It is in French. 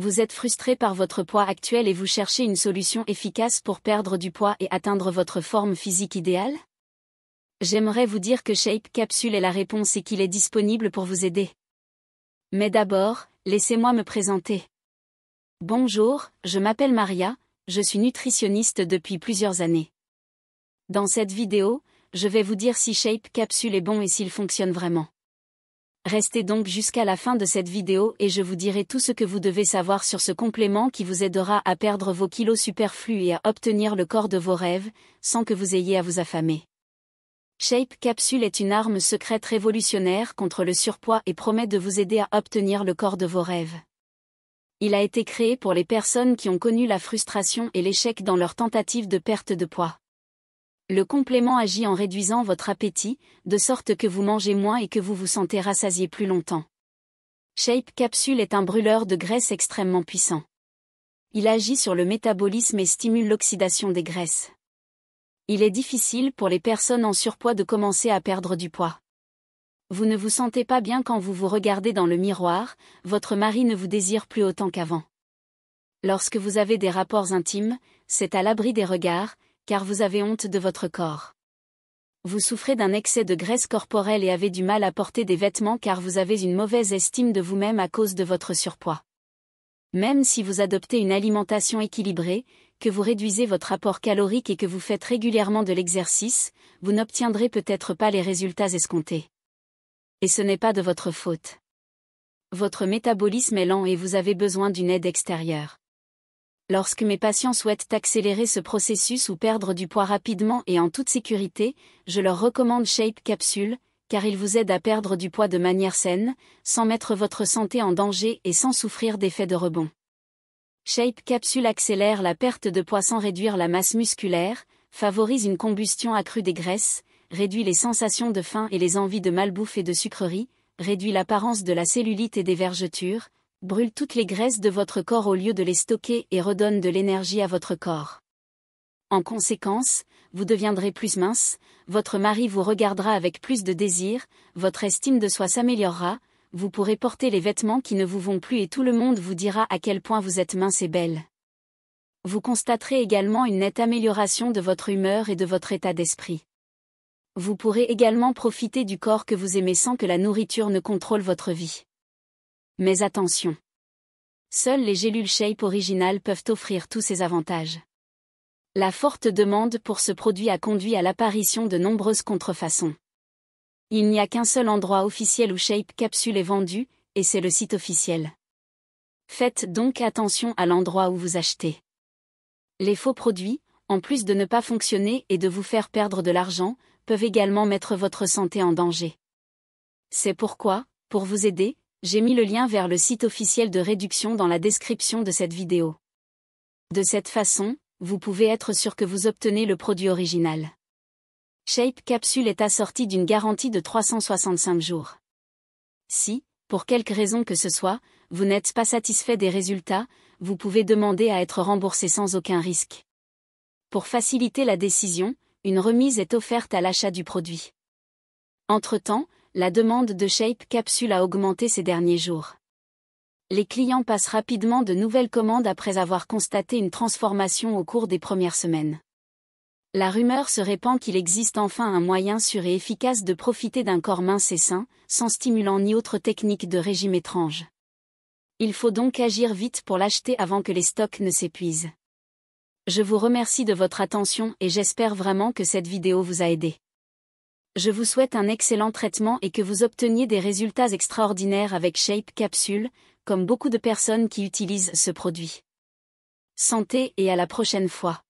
vous êtes frustré par votre poids actuel et vous cherchez une solution efficace pour perdre du poids et atteindre votre forme physique idéale J'aimerais vous dire que Shape Capsule est la réponse et qu'il est disponible pour vous aider. Mais d'abord, laissez-moi me présenter. Bonjour, je m'appelle Maria, je suis nutritionniste depuis plusieurs années. Dans cette vidéo, je vais vous dire si Shape Capsule est bon et s'il fonctionne vraiment. Restez donc jusqu'à la fin de cette vidéo et je vous dirai tout ce que vous devez savoir sur ce complément qui vous aidera à perdre vos kilos superflus et à obtenir le corps de vos rêves, sans que vous ayez à vous affamer. Shape Capsule est une arme secrète révolutionnaire contre le surpoids et promet de vous aider à obtenir le corps de vos rêves. Il a été créé pour les personnes qui ont connu la frustration et l'échec dans leur tentative de perte de poids. Le complément agit en réduisant votre appétit, de sorte que vous mangez moins et que vous vous sentez rassasié plus longtemps. Shape Capsule est un brûleur de graisse extrêmement puissant. Il agit sur le métabolisme et stimule l'oxydation des graisses. Il est difficile pour les personnes en surpoids de commencer à perdre du poids. Vous ne vous sentez pas bien quand vous vous regardez dans le miroir, votre mari ne vous désire plus autant qu'avant. Lorsque vous avez des rapports intimes, c'est à l'abri des regards, car vous avez honte de votre corps. Vous souffrez d'un excès de graisse corporelle et avez du mal à porter des vêtements car vous avez une mauvaise estime de vous-même à cause de votre surpoids. Même si vous adoptez une alimentation équilibrée, que vous réduisez votre apport calorique et que vous faites régulièrement de l'exercice, vous n'obtiendrez peut-être pas les résultats escomptés. Et ce n'est pas de votre faute. Votre métabolisme est lent et vous avez besoin d'une aide extérieure. Lorsque mes patients souhaitent accélérer ce processus ou perdre du poids rapidement et en toute sécurité, je leur recommande Shape Capsule, car il vous aide à perdre du poids de manière saine, sans mettre votre santé en danger et sans souffrir d'effets de rebond. Shape Capsule accélère la perte de poids sans réduire la masse musculaire, favorise une combustion accrue des graisses, réduit les sensations de faim et les envies de malbouffe et de sucrerie, réduit l'apparence de la cellulite et des vergetures, brûle toutes les graisses de votre corps au lieu de les stocker et redonne de l'énergie à votre corps. En conséquence, vous deviendrez plus mince, votre mari vous regardera avec plus de désir, votre estime de soi s'améliorera, vous pourrez porter les vêtements qui ne vous vont plus et tout le monde vous dira à quel point vous êtes mince et belle. Vous constaterez également une nette amélioration de votre humeur et de votre état d'esprit. Vous pourrez également profiter du corps que vous aimez sans que la nourriture ne contrôle votre vie. Mais attention Seules les gélules Shape originales peuvent offrir tous ces avantages. La forte demande pour ce produit a conduit à l'apparition de nombreuses contrefaçons. Il n'y a qu'un seul endroit officiel où Shape Capsule est vendu, et c'est le site officiel. Faites donc attention à l'endroit où vous achetez. Les faux produits, en plus de ne pas fonctionner et de vous faire perdre de l'argent, peuvent également mettre votre santé en danger. C'est pourquoi, pour vous aider, j'ai mis le lien vers le site officiel de réduction dans la description de cette vidéo. De cette façon, vous pouvez être sûr que vous obtenez le produit original. Shape Capsule est assorti d'une garantie de 365 jours. Si, pour quelque raison que ce soit, vous n'êtes pas satisfait des résultats, vous pouvez demander à être remboursé sans aucun risque. Pour faciliter la décision, une remise est offerte à l'achat du produit. Entre-temps, la demande de Shape Capsule a augmenté ces derniers jours. Les clients passent rapidement de nouvelles commandes après avoir constaté une transformation au cours des premières semaines. La rumeur se répand qu'il existe enfin un moyen sûr et efficace de profiter d'un corps mince et sain, sans stimulant ni autre technique de régime étrange. Il faut donc agir vite pour l'acheter avant que les stocks ne s'épuisent. Je vous remercie de votre attention et j'espère vraiment que cette vidéo vous a aidé je vous souhaite un excellent traitement et que vous obteniez des résultats extraordinaires avec Shape Capsule, comme beaucoup de personnes qui utilisent ce produit. Santé et à la prochaine fois.